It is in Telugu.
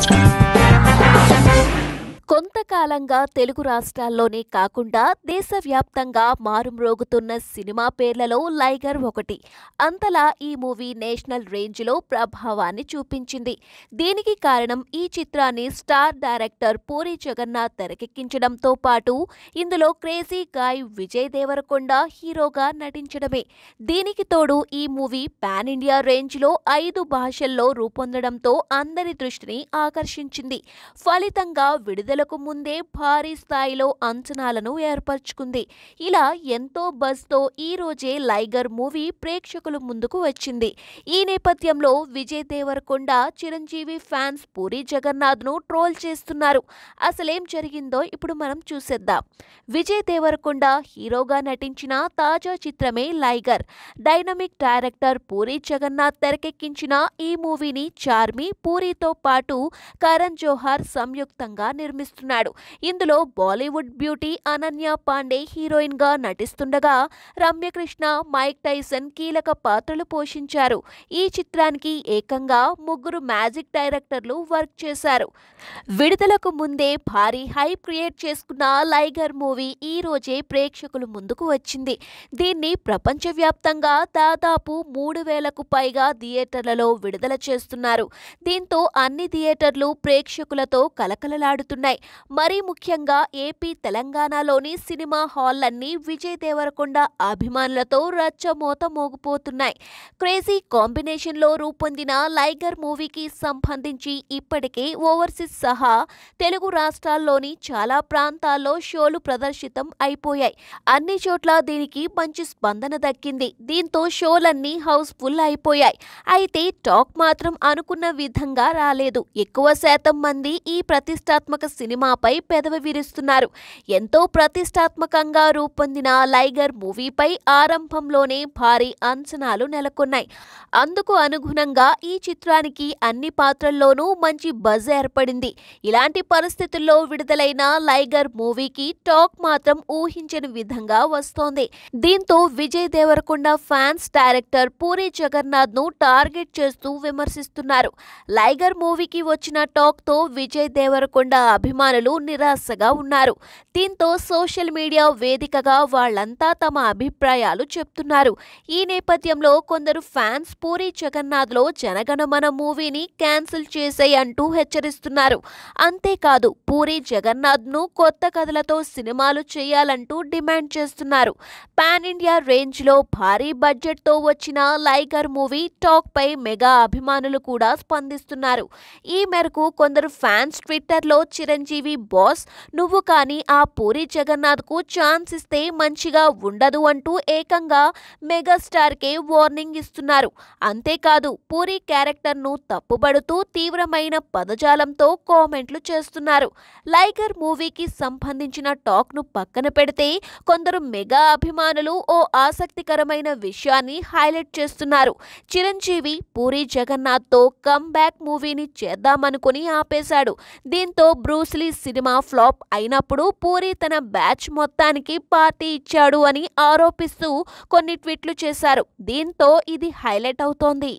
Instagram. కొంతకాలంగా తెలుగు రాష్ట్రాల్లోనే కాకుండా దేశవ్యాప్తంగా మారుమ్రోగుతున్న సినిమా పేర్లలో లైగర్ ఒకటి అంతలా ఈ మూవీ నేషనల్ రేంజ్లో ప్రభావాన్ని చూపించింది దీనికి కారణం ఈ చిత్రాన్ని స్టార్ డైరెక్టర్ పూరి జగన్నాథ్ తెరకెక్కించడంతో పాటు ఇందులో క్రేజీ గాయ్ విజయ్ దేవరకొండ హీరోగా నటించడమే దీనికి తోడు ఈ మూవీ పాన్ ఇండియా రేంజ్లో ఐదు భాషల్లో రూపొందడంతో అందరి దృష్టిని ఆకర్షించింది ఫలితంగా విడుదలకు ముందే భారీ స్థాయిలో అంచనాలను ఏర్పరచుకుంది ఇలా ఎంతో ఈ ఈరోజే లైగర్ మూవీ ప్రేక్షకుల ముందుకు వచ్చింది ఈ నేపథ్యంలో విజయ్ దేవరకొండ చిరంజీవి ఫ్యాన్స్ పూరి జగన్నాథ్ను ట్రోల్ చేస్తున్నారు అసలేం జరిగిందో ఇప్పుడు మనం చూసేద్దాం విజయ్ దేవరకొండ హీరోగా నటించిన తాజా చిత్రమే Liger dynamic director Puri Jagannadh తెరకెక్కించిన ఈ మూవీని చార్మి పూరితో పాటు కరణ్ జోహార్ సంయుక్తంగా నిర్మిస్తున్నారు ఉన్నాడు ఇందులో బాలీవుడ్ బ్యూటీ అనన్య పాండే హీరోయిన్గా నటిస్తుండగా రమ్యకృష్ణ మైక్ టైసన్ కీలక పాత్రలు పోషించారు ఈ చిత్రానికి ఏకంగా ముగ్గురు మ్యాజిక్ డైరెక్టర్లు వర్క్ చేశారు విడుదలకు ముందే భారీ హైప్ క్రియేట్ చేసుకున్న లైగర్ మూవీ ఈ రోజే ప్రేక్షకుల ముందుకు వచ్చింది దీన్ని ప్రపంచవ్యాప్తంగా దాదాపు మూడు వేలకు పైగా థియేటర్లలో విడుదల చేస్తున్నారు దీంతో అన్ని థియేటర్లు ప్రేక్షకులతో కలకలలాడుతున్నాయి మరీ ముఖ్యంగా ఏపీ తెలంగాణలోని సినిమా హాల్లన్నీ విజయ్ దేవరకొండ అభిమానులతో రచ్చమోత మోగిపోతున్నాయి క్రేజీ కాంబినేషన్లో రూపొందిన లైగర్ మూవీకి సంబంధించి ఇప్పటికే ఓవర్సీస్ సహా తెలుగు రాష్ట్రాల్లోని చాలా ప్రాంతాల్లో షోలు ప్రదర్శితం అయిపోయాయి అన్ని చోట్ల దీనికి మంచి స్పందన దక్కింది దీంతో షోలన్నీ హౌస్ఫుల్ అయిపోయాయి అయితే టాక్ మాత్రం అనుకున్న విధంగా రాలేదు ఎక్కువ శాతం మంది ఈ ప్రతిష్టాత్మక సినిమా సినిమాపై పెదవి విరుస్తున్నారు ఎంతో ప్రతిష్టాత్మకంగా రూపొందిన లైగర్ మూవీపై ఆరంభంలోనే భారీ అంచనాలు నెలకొన్నాయి అందుకు అనుగుణంగా ఈ చిత్రానికి అన్ని పాత్రల్లోనూ మంచి బజ్ ఏర్పడింది ఇలాంటి పరిస్థితుల్లో విడుదలైన లైగర్ మూవీకి టాక్ మాత్రం ఊహించని విధంగా వస్తోంది దీంతో విజయ్ దేవరకొండ ఫ్యాన్స్ డైరెక్టర్ పూరి జగన్నాథ్ ను టార్గెట్ చేస్తూ విమర్శిస్తున్నారు లైగర్ మూవీకి వచ్చిన టాక్ తో విజయ్ దేవరకొండ అభిమానులు అభిమానులు నిరాశగా ఉన్నారు దీంతో సోషల్ మీడియా వేదికగా వాళ్లంతా తమ అభిప్రాయాలు చెప్తున్నారు ఈ నేపథ్యంలో కొందరు ఫ్యాన్స్ పూరి జగన్నాథ్లో జనగణమన మూవీని క్యాన్సిల్ చేసేయంటూ అంటూ హెచ్చరిస్తున్నారు అంతేకాదు పూరి జగన్నాథ్ను కొత్త కథలతో సినిమాలు చేయాలంటూ డిమాండ్ చేస్తున్నారు పాన్ ఇండియా రేంజ్లో భారీ బడ్జెట్తో వచ్చిన లైగర్ మూవీ టాక్పై మెగా అభిమానులు కూడా స్పందిస్తున్నారు ఈ మేరకు కొందరు ఫ్యాన్స్ ట్విట్టర్లో చిరంజీవి టీవీ బాస్ నువ్వు కానీ ఆ పూరి జగన్నాథ్కు ఛాన్స్ ఇస్తే మంచిగా ఉండదు అంటూ ఏకంగా మెగాస్టార్కే వార్నింగ్ ఇస్తున్నారు అంతేకాదు పూరి క్యారెక్టర్ను తప్పుబడుతూ తీవ్రమైన పదజాలంతో కామెంట్లు చేస్తున్నారు లైగర్ మూవీకి సంబంధించిన టాక్ను పక్కన పెడితే కొందరు మెగా అభిమానులు ఓ ఆసక్తికరమైన విషయాన్ని హైలైట్ చేస్తున్నారు చిరంజీవి పూరి జగన్నాథ్తో కమ్బ్యాక్ మూవీని చేద్దామనుకుని ఆపేశాడు దీంతో బ్రూస్లీ సినిమా ఫ్లాప్ అయినప్పుడు పూరి తన బ్యాచ్ మొత్తానికి పార్టీ ఇచ్చాడు అని ఆరోపిస్తూ కొన్ని ట్వీట్లు చేశారు దీంతో ఇది హైలైట్ అవుతోంది